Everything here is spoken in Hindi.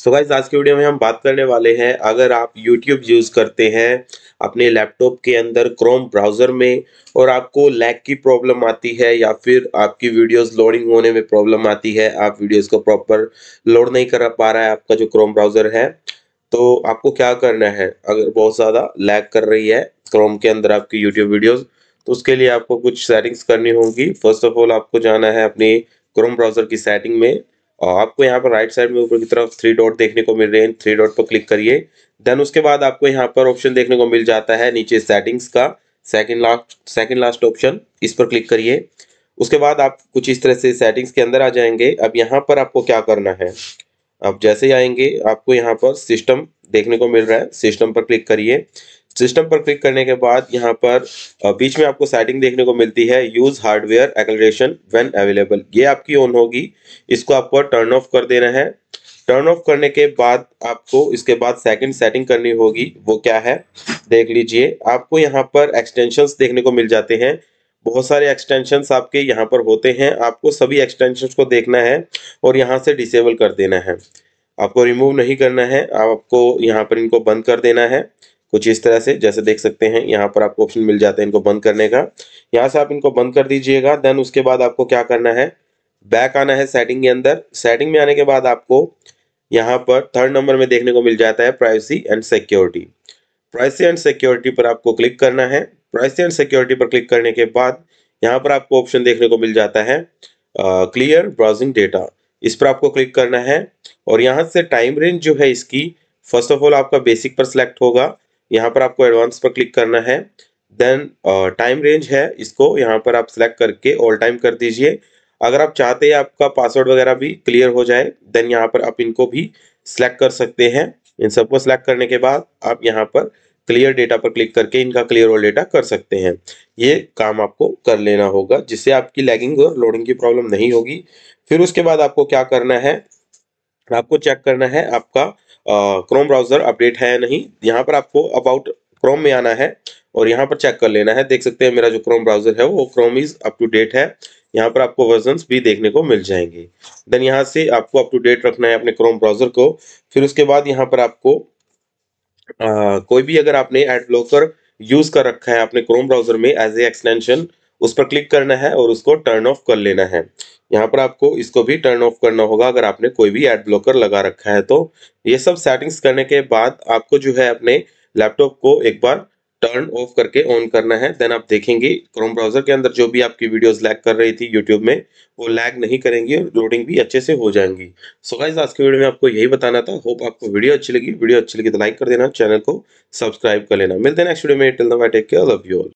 सो so गाइज आज के वीडियो में हम बात करने वाले हैं अगर आप YouTube यूज़ करते हैं अपने लैपटॉप के अंदर क्रोम ब्राउज़र में और आपको लैग की प्रॉब्लम आती है या फिर आपकी वीडियोस लोडिंग होने में प्रॉब्लम आती है आप वीडियोस को प्रॉपर लोड नहीं कर पा रहा है आपका जो क्रोम ब्राउज़र है तो आपको क्या करना है अगर बहुत ज़्यादा लैग कर रही है क्रोम के अंदर आपकी यूट्यूब वीडियोज़ तो उसके लिए आपको कुछ सेटिंग्स करनी होगी फर्स्ट ऑफ ऑल आपको जाना है अपनी क्रोम ब्राउज़र की सेटिंग में और आपको यहाँ पर राइट साइड में ऊपर की तरफ थ्री डॉट देखने को मिल रहे हैं थ्री डॉट पर क्लिक करिए देन उसके बाद आपको यहाँ पर ऑप्शन देखने को मिल जाता है नीचे सेटिंग्स का second last second last option इस पर क्लिक करिए उसके बाद आप कुछ इस तरह से सेटिंग्स के अंदर आ जाएंगे अब यहाँ पर आपको क्या करना है अब जैसे ही आएंगे आपको यहाँ पर सिस्टम देखने को मिल रहा है सिस्टम पर क्लिक करिए सिस्टम पर क्लिक करने के बाद यहाँ पर बीच में आपको सेटिंग देखने को मिलती है use hardware acceleration when available ये आपकी ऑन होगी इसको आपको टर्न ऑफ कर देना है टर्न ऑफ करने के बाद आपको इसके बाद सेकंड सेटिंग करनी होगी वो क्या है देख लीजिए आपको यहाँ पर एक्सटेंशंस देखने को मिल जाते हैं बहुत सारे एक्सटेंशन आपके यहाँ पर होते हैं आपको सभी एक्सटेंशन को देखना है और यहाँ से डिसेबल कर देना है आपको रिमूव नहीं करना है आपको यहाँ पर इनको बंद कर देना है कुछ इस तरह से जैसे देख सकते हैं यहाँ पर आपको ऑप्शन मिल जाता है इनको बंद करने का यहाँ से आप इनको बंद कर दीजिएगा देन उसके बाद आपको क्या करना है बैक आना है सेटिंग के अंदर सेटिंग में आने के बाद आपको यहाँ पर थर्ड नंबर में देखने को मिल जाता है privacy and security privacy and security पर आपको क्लिक करना है प्राइस एंड सिक्योरिटी पर क्लिक करने के बाद यहाँ पर आपको ऑप्शन देखने को मिल जाता है क्लियर ब्राउजिंग डेटा इस पर आपको क्लिक करना है और यहाँ से टाइम रेंज जो है इसकी फर्स्ट ऑफ ऑल आपका बेसिक पर सिलेक्ट होगा यहाँ पर आपको एडवांस पर क्लिक करना है देन टाइम रेंज है इसको यहाँ पर आप सिलेक्ट करके ऑल टाइम कर दीजिए अगर आप चाहते हैं आपका पासवर्ड वगैरह भी क्लियर हो जाए देन यहाँ पर आप इनको भी सिलेक्ट कर सकते हैं इन सबको सिलेक्ट करने के बाद आप यहाँ पर क्लियर डेटा पर क्लिक करके इनका क्लियर ऑल डेटा कर सकते हैं ये काम आपको कर लेना होगा जिससे आपकी लैगिंग और लोडिंग की प्रॉब्लम नहीं होगी फिर उसके बाद आपको क्या करना है आपको चेक करना है आपका क्रोम ब्राउजर अपडेट है या नहीं यहाँ पर आपको अबाउट क्रोम में आना है और यहाँ पर चेक कर लेना है देख सकते हैं मेरा जो क्रोम ब्राउजर है वो Chrome is up to date है यहाँ पर आपको वर्जन भी देखने को मिल जाएंगे देन यहाँ से आपको अप टू डेट रखना है अपने क्रोम ब्राउजर को फिर उसके बाद यहाँ पर आपको कोई भी अगर आपने एड ब्लॉकर यूज कर रखा है आपने क्रोम ब्राउजर में एज ए एक्सटेंशन उस पर क्लिक करना है और उसको टर्न ऑफ कर लेना है यहाँ पर आपको इसको भी टर्न ऑफ करना होगा अगर आपने कोई भी एड ब्लॉकर लगा रखा है तो ये सब सेटिंग्स करने के बाद आपको जो है अपने लैपटॉप को एक बार टर्न ऑफ करके ऑन करना है देन आप देखेंगे क्रोम ब्राउजर के अंदर जो भी आपकी वीडियोस लैग कर रही थी यूट्यूब में वो लैग नहीं करेंगी और लोडिंग भी अच्छे से हो जाएंगी सो गाइस आज के वीडियो में आपको यही बताना था होप आपको वीडियो अच्छी लगी वीडियो अच्छी लगी तो लाइक कर देना चैनल को सब्सक्राइब कर लेना मिलते हैं नेक्स्ट वीडियो में till take care love you all